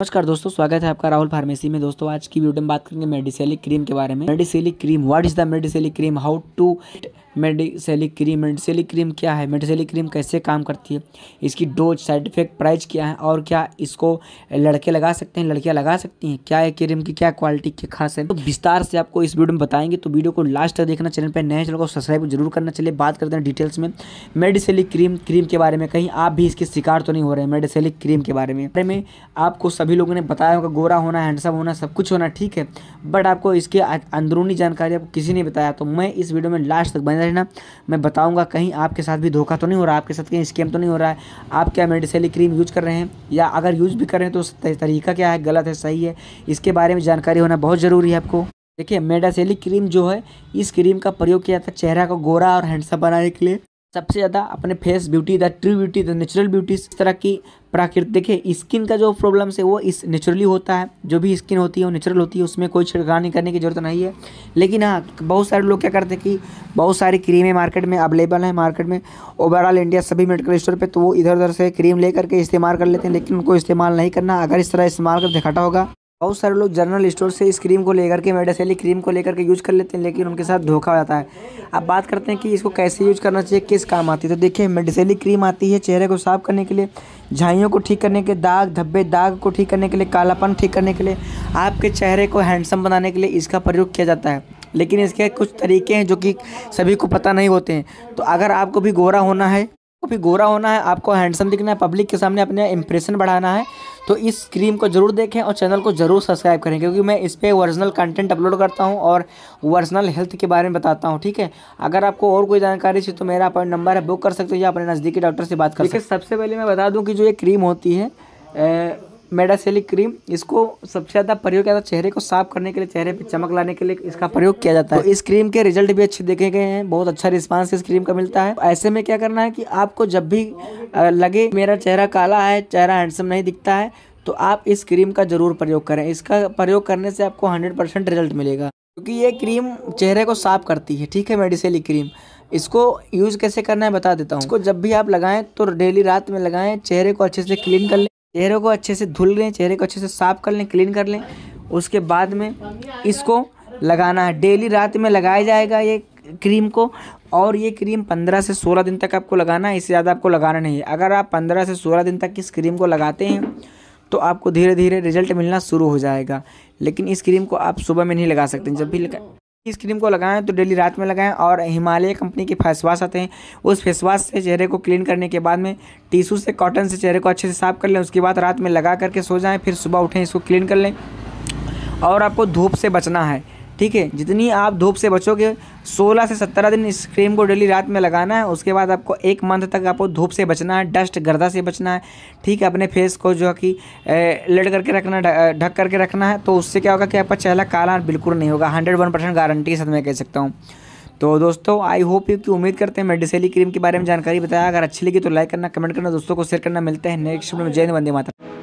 नमस्कार दोस्तों स्वागत है आपका राहुल फार्मेसी में दोस्तों आज की वीडियो में बात करेंगे मेडिसेलिक क्रीम के बारे में Medisalic cream what is the Medisalic cream how to Medisalic cream Medisalic cream क्या है मेडिसेलिक क्रीम कैसे काम करती है इसकी डोज साइड इफेक्ट प्राइस क्या है और क्या इसको लड़के लगा सकते हैं लड़कियाँ लगा सकती हैं क्या है क्रीम की क्या क्वालिटी क्या खास है तो विस्तार से आपको इस वीडियो में बताएंगे तो वीडियो को लास्ट तक देखना चैनल पर नए चैनल को सब्सक्राइब जरूर करना चलिए बात करते हैं डिटेल्स में मेडिसेलिक क्रीम क्रीम के बारे में कहीं आप भी इसके शिकार तो नहीं हो रहे हैं मेडिसेलिक क्रीम के बारे में बारे में आपको सभी लोगों ने बताया होगा गोरा होना हैंडसम होना सब कुछ होना ठीक है बट आपको इसके अंदरूनी जानकारी आपको किसी ने बताया तो मैं इस वीडियो में लास्ट तक बने रहना मैं बताऊंगा कहीं आपके साथ भी धोखा तो नहीं हो रहा आपके साथ कहीं स्कैम तो नहीं हो रहा है आप क्या मेडिसली क्रीम यूज कर रहे हैं या अगर यूज भी कर रहे हैं तो तरीका क्या है गलत है सही है इसके बारे में जानकारी होना बहुत ज़रूरी है आपको देखिए मेडासेली क्रीम जो है इस क्रीम का प्रयोग किया जाता है चेहरा को गोरा और हैंडसम बनाने के लिए सबसे ज़्यादा अपने face beauty the true beauty the natural beauty इस तरह की प्राकृतिक है स्किन का जो प्रॉब्लम्स है वो इस नेचुरली होता है जो भी स्किन होती है वो नेचुरल होती है उसमें कोई छिड़कानी करने की जरूरत नहीं है लेकिन हाँ बहुत सारे लोग क्या करते हैं कि बहुत सारी क्रीमें मार्केट में अवेलेबल हैं मार्केट में ओवरऑल इंडिया सभी मेडिकल स्टोर पर तो वो इधर उधर से क्रीम ले करके इस्तेमाल कर लेते हैं लेकिन उनको इस्तेमाल नहीं करना अगर इस तरह इस्तेमाल करके घाटा होगा बहुत सारे लोग जनरल स्टोर से इस क्रीम को लेकर के मेडासेली क्रीम को लेकर के यूज़ कर लेते हैं लेकिन उनके साथ धोखा हो जाता है अब बात करते हैं कि इसको कैसे यूज़ करना चाहिए किस काम आती है तो देखिए मेडिसेली क्रीम आती है चेहरे को साफ़ करने के लिए झाइयों को ठीक करने के दाग धब्बे दाग को ठीक करने के लिए कालापन ठीक करने के लिए आपके चेहरे को हैंडसम बनाने के लिए इसका प्रयोग किया जाता है लेकिन इसके कुछ तरीके हैं जो कि सभी को पता नहीं होते हैं तो अगर आपको भी गोरा होना है आपको भी गोरा होना है आपको हैंडसम दिखना है पब्लिक के सामने अपने इंप्रेशन बढ़ाना है तो इस क्रीम को ज़रूर देखें और चैनल को ज़रूर सब्सक्राइब करें क्योंकि मैं इस पर ओरिजिनल कंटेंट अपलोड करता हूँ और ओरिजिनल हेल्थ के बारे में बताता हूँ ठीक है अगर आपको और कोई जानकारी चाहिए तो मेरा अपॉइंट नंबर है बुक कर सकते हो या अपने नज़दीकी डॉक्टर से बात कर सकते सबसे पहले मैं बता दूँ कि जो ये क्रीम होती है मेडासेलिक क्रीम इसको सबसे ज़्यादा प्रयोग किया जाता है चेहरे को साफ करने के लिए चेहरे पे चमक लाने के लिए इसका प्रयोग किया जाता है तो इस क्रीम के रिजल्ट भी अच्छे देखे गए हैं बहुत अच्छा रिस्पांस इस क्रीम का मिलता है ऐसे में क्या करना है कि आपको जब भी लगे मेरा चेहरा काला है चेहरा हैंडसम नहीं दिखता है तो आप इस क्रीम का ज़रूर प्रयोग करें इसका प्रयोग करने से आपको हंड्रेड रिजल्ट मिलेगा क्योंकि ये क्रीम चेहरे को साफ करती है ठीक है मेडिसेलिक क्रीम इसको यूज़ कैसे करना है बता देता हूँ इसको जब भी आप लगाएं तो डेली रात में लगाएं चेहरे को अच्छे से क्लीन कर लें चेहरे को अच्छे से धुल लें चेहरे को अच्छे से साफ़ कर लें क्लीन कर लें उसके बाद में इसको लगाना है डेली रात में लगाया जाएगा ये क्रीम को और ये क्रीम 15 से 16 दिन तक आपको लगाना है इससे ज़्यादा आपको लगाना नहीं है अगर आप 15 से 16 दिन तक इस क्रीम को लगाते हैं तो आपको धीरे धीरे रिजल्ट मिलना शुरू हो जाएगा लेकिन इस क्रीम को आप सुबह में नहीं लगा सकते जब भी लगा इस क्रीम को लगाएं तो डेली रात में लगाएं और हिमालय कंपनी के फेस वाश आते हैं उस फेस वाश से चेहरे को क्लीन करने के बाद में टिशू से कॉटन से चेहरे को अच्छे से साफ़ कर लें उसके बाद रात में लगा करके सो जाएं फिर सुबह उठें इसको क्लीन कर लें और आपको धूप से बचना है ठीक है जितनी आप धूप से बचोगे 16 से 17 दिन इस क्रीम को डेली रात में लगाना है उसके बाद आपको एक मंथ तक आपको धूप से बचना है डस्ट गर्दा से बचना है ठीक है अपने फेस को जो है कि लड़ करके रखना ढक करके रखना है तो उससे क्या होगा कि आपका चेहरा काला बिल्कुल नहीं होगा हंड्रेड वन परसेंट गारंटी के साथ मैं कह सकता हूँ तो दोस्तों आई होप यू की उम्मीद करते हैं मेडिसली क्रीम के बारे में जानकारी बताया अगर अच्छी लगी तो लाइक करना कमेंट करना दोस्तों को शेयर करना मिलते हैं नेक्स्ट में जय वंदे माता